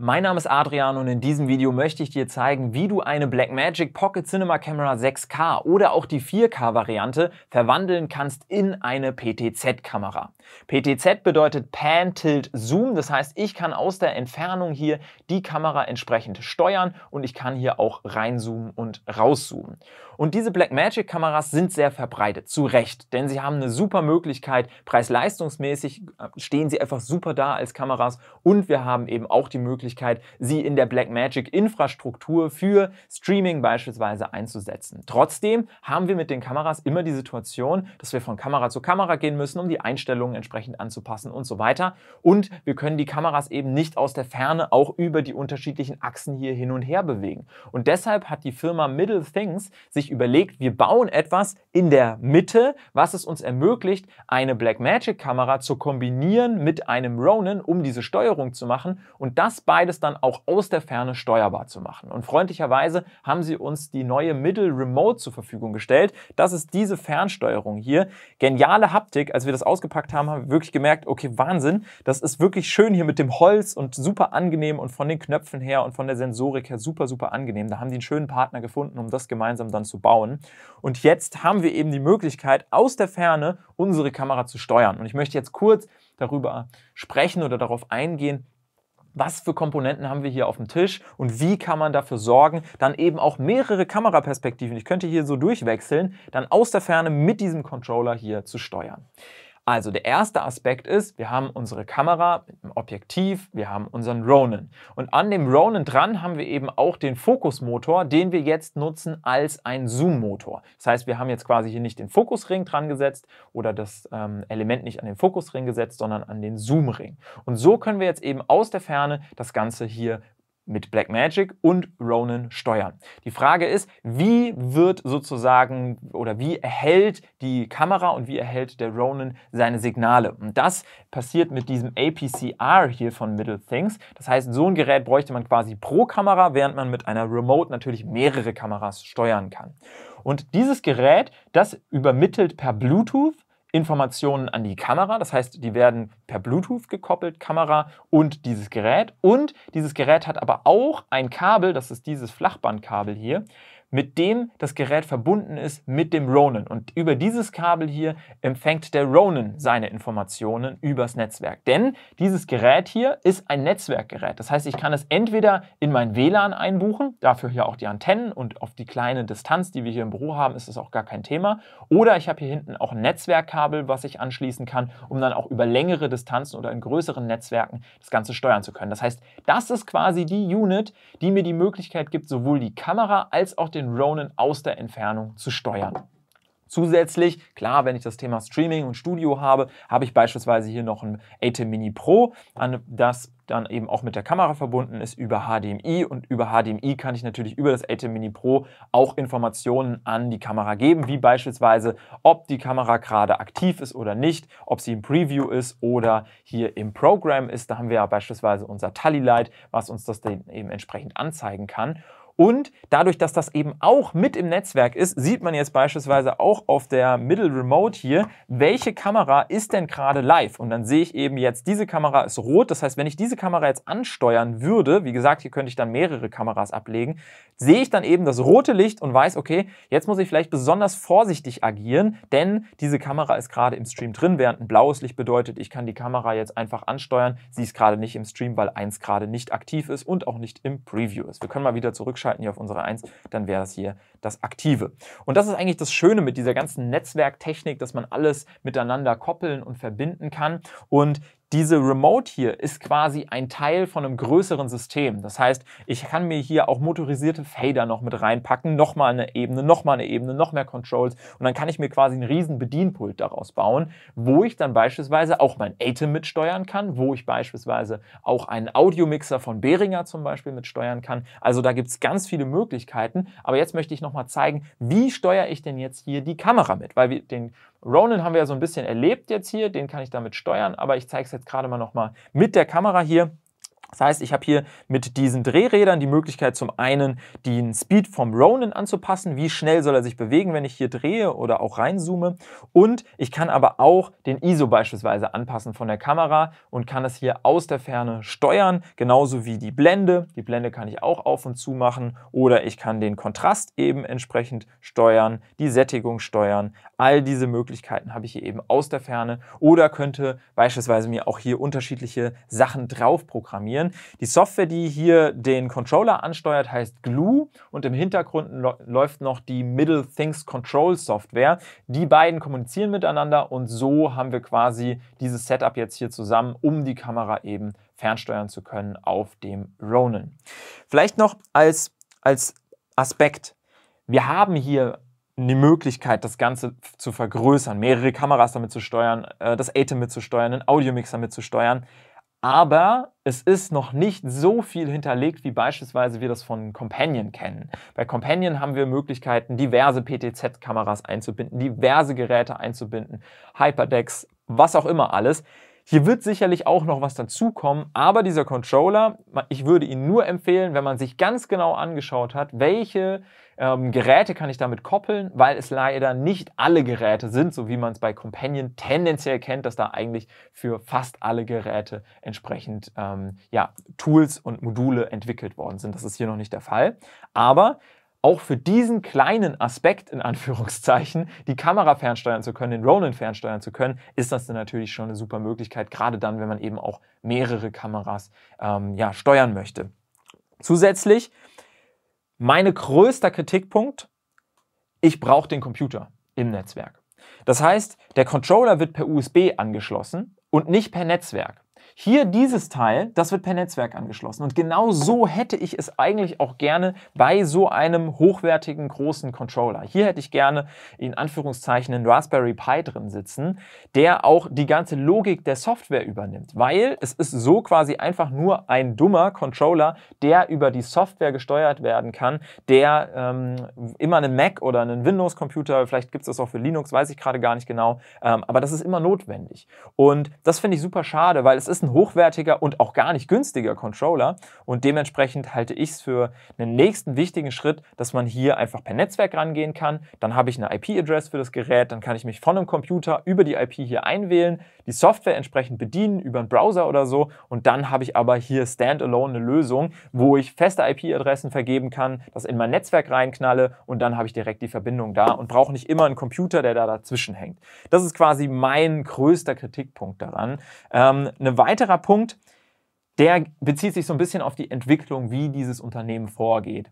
Mein Name ist Adrian und in diesem Video möchte ich dir zeigen, wie du eine Blackmagic Pocket Cinema Camera 6K oder auch die 4K Variante verwandeln kannst in eine PTZ-Kamera. PTZ bedeutet Pan, Tilt, Zoom, das heißt, ich kann aus der Entfernung hier die Kamera entsprechend steuern und ich kann hier auch reinzoomen und rauszoomen. Und diese Blackmagic-Kameras sind sehr verbreitet, zu Recht, denn sie haben eine super Möglichkeit, preis-leistungsmäßig äh, stehen sie einfach super da als Kameras und wir haben eben auch die Möglichkeit, sie in der Blackmagic-Infrastruktur für Streaming beispielsweise einzusetzen. Trotzdem haben wir mit den Kameras immer die Situation, dass wir von Kamera zu Kamera gehen müssen, um die Einstellungen entsprechend anzupassen und so weiter. Und wir können die Kameras eben nicht aus der Ferne auch über die unterschiedlichen Achsen hier hin und her bewegen. Und deshalb hat die Firma Middle Things sich sich überlegt, wir bauen etwas in der Mitte, was es uns ermöglicht, eine Blackmagic-Kamera zu kombinieren mit einem Ronin, um diese Steuerung zu machen und das beides dann auch aus der Ferne steuerbar zu machen. Und freundlicherweise haben sie uns die neue Middle Remote zur Verfügung gestellt. Das ist diese Fernsteuerung hier. Geniale Haptik. Als wir das ausgepackt haben, haben wir wirklich gemerkt, okay, Wahnsinn. Das ist wirklich schön hier mit dem Holz und super angenehm und von den Knöpfen her und von der Sensorik her super, super angenehm. Da haben die einen schönen Partner gefunden, um das gemeinsam dann zu bauen. Und jetzt haben wir eben die Möglichkeit, aus der Ferne unsere Kamera zu steuern. Und ich möchte jetzt kurz darüber sprechen oder darauf eingehen, was für Komponenten haben wir hier auf dem Tisch und wie kann man dafür sorgen, dann eben auch mehrere Kameraperspektiven, ich könnte hier so durchwechseln, dann aus der Ferne mit diesem Controller hier zu steuern. Also der erste Aspekt ist, wir haben unsere Kamera mit dem Objektiv, wir haben unseren Ronin. Und an dem Ronin dran haben wir eben auch den Fokusmotor, den wir jetzt nutzen als ein Zoom-Motor. Das heißt, wir haben jetzt quasi hier nicht den Fokusring dran gesetzt oder das ähm, Element nicht an den Fokusring gesetzt, sondern an den Zoom-Ring. Und so können wir jetzt eben aus der Ferne das Ganze hier mit Blackmagic und Ronin steuern. Die Frage ist, wie wird sozusagen oder wie erhält die Kamera und wie erhält der Ronin seine Signale? Und das passiert mit diesem APCR hier von Middle Things. Das heißt, so ein Gerät bräuchte man quasi pro Kamera, während man mit einer Remote natürlich mehrere Kameras steuern kann. Und dieses Gerät, das übermittelt per Bluetooth Informationen an die Kamera. Das heißt, die werden per Bluetooth gekoppelt, Kamera und dieses Gerät. Und dieses Gerät hat aber auch ein Kabel, das ist dieses Flachbandkabel hier, mit dem das Gerät verbunden ist mit dem Ronin. Und über dieses Kabel hier empfängt der Ronin seine Informationen übers Netzwerk. Denn dieses Gerät hier ist ein Netzwerkgerät. Das heißt, ich kann es entweder in mein WLAN einbuchen, dafür hier auch die Antennen und auf die kleine Distanz, die wir hier im Büro haben, ist das auch gar kein Thema. Oder ich habe hier hinten auch ein Netzwerkkabel, was ich anschließen kann, um dann auch über längere Distanzen oder in größeren Netzwerken das Ganze steuern zu können. Das heißt, das ist quasi die Unit, die mir die Möglichkeit gibt, sowohl die Kamera als auch den den Ronin aus der Entfernung zu steuern. Zusätzlich, klar, wenn ich das Thema Streaming und Studio habe, habe ich beispielsweise hier noch ein ATEM Mini Pro, das dann eben auch mit der Kamera verbunden ist über HDMI und über HDMI kann ich natürlich über das ATEM Mini Pro auch Informationen an die Kamera geben, wie beispielsweise, ob die Kamera gerade aktiv ist oder nicht, ob sie im Preview ist oder hier im Programm ist. Da haben wir ja beispielsweise unser Tally Light, was uns das dann eben entsprechend anzeigen kann. Und dadurch, dass das eben auch mit im Netzwerk ist, sieht man jetzt beispielsweise auch auf der Middle Remote hier, welche Kamera ist denn gerade live? Und dann sehe ich eben jetzt, diese Kamera ist rot. Das heißt, wenn ich diese Kamera jetzt ansteuern würde, wie gesagt, hier könnte ich dann mehrere Kameras ablegen, sehe ich dann eben das rote Licht und weiß, okay, jetzt muss ich vielleicht besonders vorsichtig agieren, denn diese Kamera ist gerade im Stream drin, während ein blaues Licht bedeutet, ich kann die Kamera jetzt einfach ansteuern. Sie ist gerade nicht im Stream, weil eins gerade nicht aktiv ist und auch nicht im Preview ist. Wir können mal wieder zurückschauen schalten hier auf unsere 1, dann wäre das hier das Aktive. Und das ist eigentlich das Schöne mit dieser ganzen Netzwerktechnik, dass man alles miteinander koppeln und verbinden kann. Und diese Remote hier ist quasi ein Teil von einem größeren System. Das heißt, ich kann mir hier auch motorisierte Fader noch mit reinpacken, nochmal eine Ebene, nochmal eine Ebene, noch mehr Controls und dann kann ich mir quasi einen riesen Bedienpult daraus bauen, wo ich dann beispielsweise auch mein Atem mitsteuern kann, wo ich beispielsweise auch einen Audiomixer von Behringer zum Beispiel mitsteuern kann. Also da gibt es ganz viele Möglichkeiten, aber jetzt möchte ich noch nochmal zeigen, wie steuere ich denn jetzt hier die Kamera mit? Weil wir, den Ronin haben wir ja so ein bisschen erlebt jetzt hier, den kann ich damit steuern, aber ich zeige es jetzt gerade mal nochmal mit der Kamera hier. Das heißt, ich habe hier mit diesen Drehrädern die Möglichkeit, zum einen den Speed vom Ronin anzupassen, wie schnell soll er sich bewegen, wenn ich hier drehe oder auch reinzoome. Und ich kann aber auch den ISO beispielsweise anpassen von der Kamera und kann es hier aus der Ferne steuern, genauso wie die Blende. Die Blende kann ich auch auf und zu machen oder ich kann den Kontrast eben entsprechend steuern, die Sättigung steuern. All diese Möglichkeiten habe ich hier eben aus der Ferne oder könnte beispielsweise mir auch hier unterschiedliche Sachen drauf programmieren programmieren. Die Software, die hier den Controller ansteuert, heißt Glue und im Hintergrund läuft noch die Middle Things Control Software. Die beiden kommunizieren miteinander und so haben wir quasi dieses Setup jetzt hier zusammen, um die Kamera eben fernsteuern zu können auf dem Ronin. Vielleicht noch als, als Aspekt. Wir haben hier eine Möglichkeit, das Ganze zu vergrößern, mehrere Kameras damit zu steuern, äh, das Atem mitzusteuern, einen Audiomixer mitzusteuern. Aber es ist noch nicht so viel hinterlegt, wie beispielsweise wir das von Companion kennen. Bei Companion haben wir Möglichkeiten, diverse PTZ-Kameras einzubinden, diverse Geräte einzubinden, Hyperdecks, was auch immer alles. Hier wird sicherlich auch noch was dazukommen, aber dieser Controller, ich würde ihn nur empfehlen, wenn man sich ganz genau angeschaut hat, welche ähm, Geräte kann ich damit koppeln, weil es leider nicht alle Geräte sind, so wie man es bei Companion tendenziell kennt, dass da eigentlich für fast alle Geräte entsprechend ähm, ja, Tools und Module entwickelt worden sind. Das ist hier noch nicht der Fall. Aber auch für diesen kleinen Aspekt, in Anführungszeichen, die Kamera fernsteuern zu können, den Ronin fernsteuern zu können, ist das dann natürlich schon eine super Möglichkeit, gerade dann, wenn man eben auch mehrere Kameras ähm, ja, steuern möchte. Zusätzlich, mein größter Kritikpunkt, ich brauche den Computer im Netzwerk. Das heißt, der Controller wird per USB angeschlossen und nicht per Netzwerk. Hier dieses Teil, das wird per Netzwerk angeschlossen. Und genau so hätte ich es eigentlich auch gerne bei so einem hochwertigen großen Controller. Hier hätte ich gerne in Anführungszeichen einen Raspberry Pi drin sitzen, der auch die ganze Logik der Software übernimmt. Weil es ist so quasi einfach nur ein dummer Controller, der über die Software gesteuert werden kann, der ähm, immer einen Mac oder einen Windows-Computer, vielleicht gibt es das auch für Linux, weiß ich gerade gar nicht genau, ähm, aber das ist immer notwendig. Und das finde ich super schade, weil es ist ein ein hochwertiger und auch gar nicht günstiger Controller und dementsprechend halte ich es für einen nächsten wichtigen Schritt, dass man hier einfach per Netzwerk rangehen kann. Dann habe ich eine IP-Adress für das Gerät, dann kann ich mich von einem Computer über die IP hier einwählen, die Software entsprechend bedienen über einen Browser oder so und dann habe ich aber hier standalone eine Lösung, wo ich feste IP-Adressen vergeben kann, das in mein Netzwerk reinknalle und dann habe ich direkt die Verbindung da und brauche nicht immer einen Computer, der da dazwischen hängt. Das ist quasi mein größter Kritikpunkt daran. Ähm, eine weitere weiterer Punkt, der bezieht sich so ein bisschen auf die Entwicklung, wie dieses Unternehmen vorgeht.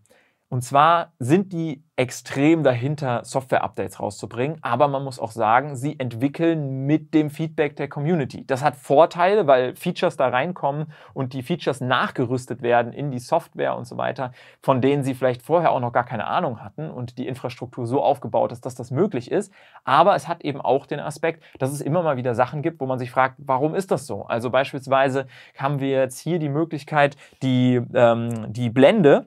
Und zwar sind die extrem dahinter, Software-Updates rauszubringen, aber man muss auch sagen, sie entwickeln mit dem Feedback der Community. Das hat Vorteile, weil Features da reinkommen und die Features nachgerüstet werden in die Software und so weiter, von denen sie vielleicht vorher auch noch gar keine Ahnung hatten und die Infrastruktur so aufgebaut ist, dass das möglich ist. Aber es hat eben auch den Aspekt, dass es immer mal wieder Sachen gibt, wo man sich fragt, warum ist das so? Also beispielsweise haben wir jetzt hier die Möglichkeit, die, ähm, die Blende,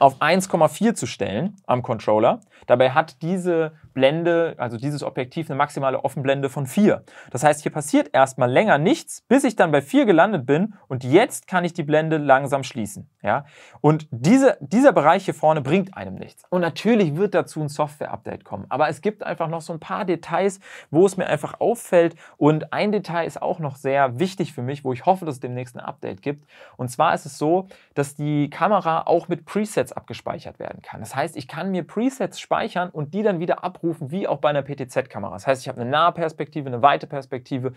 auf 1,4 zu stellen am Controller. Dabei hat diese Blende, also dieses Objektiv, eine maximale Offenblende von 4. Das heißt, hier passiert erstmal länger nichts, bis ich dann bei 4 gelandet bin und jetzt kann ich die Blende langsam schließen. Ja? Und diese, dieser Bereich hier vorne bringt einem nichts. Und natürlich wird dazu ein Software-Update kommen, aber es gibt einfach noch so ein paar Details, wo es mir einfach auffällt und ein Detail ist auch noch sehr wichtig für mich, wo ich hoffe, dass es demnächst ein Update gibt. Und zwar ist es so, dass die Kamera auch mit Presets Presets abgespeichert werden kann. Das heißt, ich kann mir Presets speichern und die dann wieder abrufen, wie auch bei einer PTZ-Kamera. Das heißt, ich habe eine nahe Perspektive, eine weite Perspektive,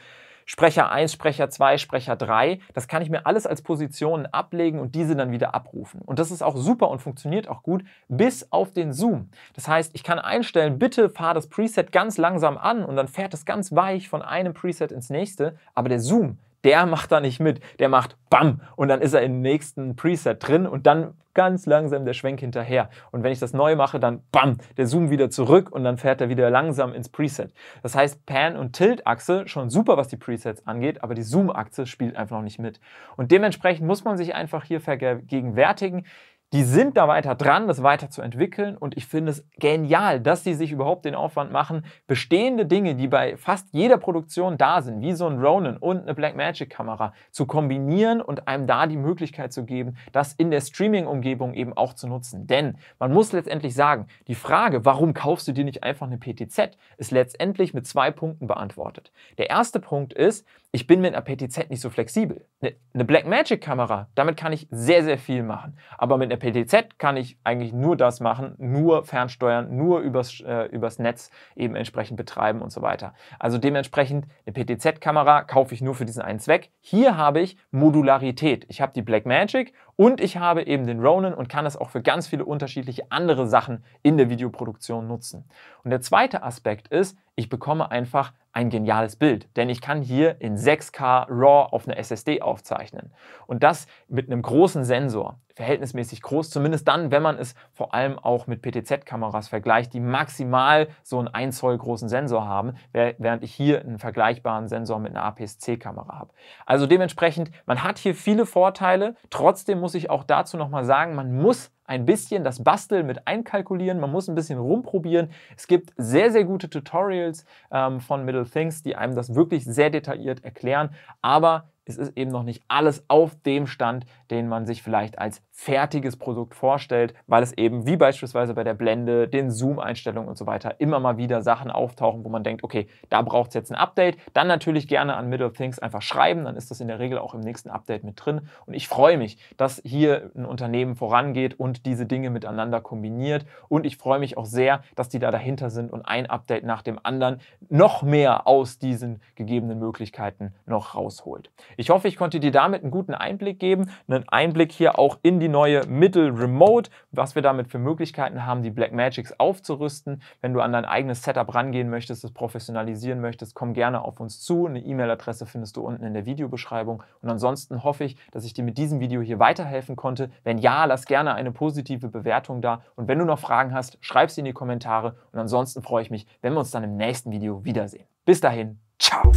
Sprecher 1, Sprecher 2, Sprecher 3. Das kann ich mir alles als Positionen ablegen und diese dann wieder abrufen. Und das ist auch super und funktioniert auch gut, bis auf den Zoom. Das heißt, ich kann einstellen, bitte fahr das Preset ganz langsam an und dann fährt es ganz weich von einem Preset ins nächste. Aber der Zoom, der macht da nicht mit. Der macht BAM und dann ist er im nächsten Preset drin und dann ganz langsam der Schwenk hinterher. Und wenn ich das neu mache, dann bam, der Zoom wieder zurück und dann fährt er wieder langsam ins Preset. Das heißt, Pan- und Tilt-Achse schon super, was die Presets angeht, aber die Zoom-Achse spielt einfach noch nicht mit. Und dementsprechend muss man sich einfach hier vergegenwärtigen, die sind da weiter dran, das weiter zu entwickeln und ich finde es genial, dass sie sich überhaupt den Aufwand machen, bestehende Dinge, die bei fast jeder Produktion da sind, wie so ein Ronin und eine Blackmagic-Kamera, zu kombinieren und einem da die Möglichkeit zu geben, das in der Streaming-Umgebung eben auch zu nutzen. Denn man muss letztendlich sagen, die Frage, warum kaufst du dir nicht einfach eine PTZ, ist letztendlich mit zwei Punkten beantwortet. Der erste Punkt ist, ich bin mit einer PTZ nicht so flexibel. Eine Blackmagic-Kamera, damit kann ich sehr, sehr viel machen. Aber mit einer PTZ kann ich eigentlich nur das machen, nur fernsteuern, nur übers, äh, übers Netz eben entsprechend betreiben und so weiter. Also dementsprechend, eine PTZ-Kamera kaufe ich nur für diesen einen Zweck. Hier habe ich Modularität. Ich habe die Blackmagic und ich habe eben den Ronin und kann das auch für ganz viele unterschiedliche andere Sachen in der Videoproduktion nutzen. Und der zweite Aspekt ist, ich bekomme einfach ein geniales Bild, denn ich kann hier in 6K RAW auf einer SSD aufzeichnen. Und das mit einem großen Sensor, verhältnismäßig groß, zumindest dann, wenn man es vor allem auch mit PTZ-Kameras vergleicht, die maximal so einen 1 Zoll großen Sensor haben, während ich hier einen vergleichbaren Sensor mit einer APS-C-Kamera habe. Also dementsprechend, man hat hier viele Vorteile, trotzdem muss ich auch dazu nochmal sagen, man muss ein bisschen das Basteln mit einkalkulieren. Man muss ein bisschen rumprobieren. Es gibt sehr, sehr gute Tutorials ähm, von Middle Things, die einem das wirklich sehr detailliert erklären. Aber es ist eben noch nicht alles auf dem Stand, den man sich vielleicht als fertiges Produkt vorstellt, weil es eben wie beispielsweise bei der Blende, den Zoom-Einstellungen und so weiter immer mal wieder Sachen auftauchen, wo man denkt, okay, da braucht es jetzt ein Update. Dann natürlich gerne an Middle Things einfach schreiben, dann ist das in der Regel auch im nächsten Update mit drin. Und ich freue mich, dass hier ein Unternehmen vorangeht und diese Dinge miteinander kombiniert. Und ich freue mich auch sehr, dass die da dahinter sind und ein Update nach dem anderen noch mehr aus diesen gegebenen Möglichkeiten noch rausholt. Ich hoffe, ich konnte dir damit einen guten Einblick geben, einen Einblick hier auch in die neue Mittel Remote, was wir damit für Möglichkeiten haben, die Black Magics aufzurüsten. Wenn du an dein eigenes Setup rangehen möchtest, es professionalisieren möchtest, komm gerne auf uns zu. Eine E-Mail-Adresse findest du unten in der Videobeschreibung. Und ansonsten hoffe ich, dass ich dir mit diesem Video hier weiterhelfen konnte. Wenn ja, lass gerne eine positive Bewertung da. Und wenn du noch Fragen hast, schreib sie in die Kommentare. Und ansonsten freue ich mich, wenn wir uns dann im nächsten Video wiedersehen. Bis dahin, ciao!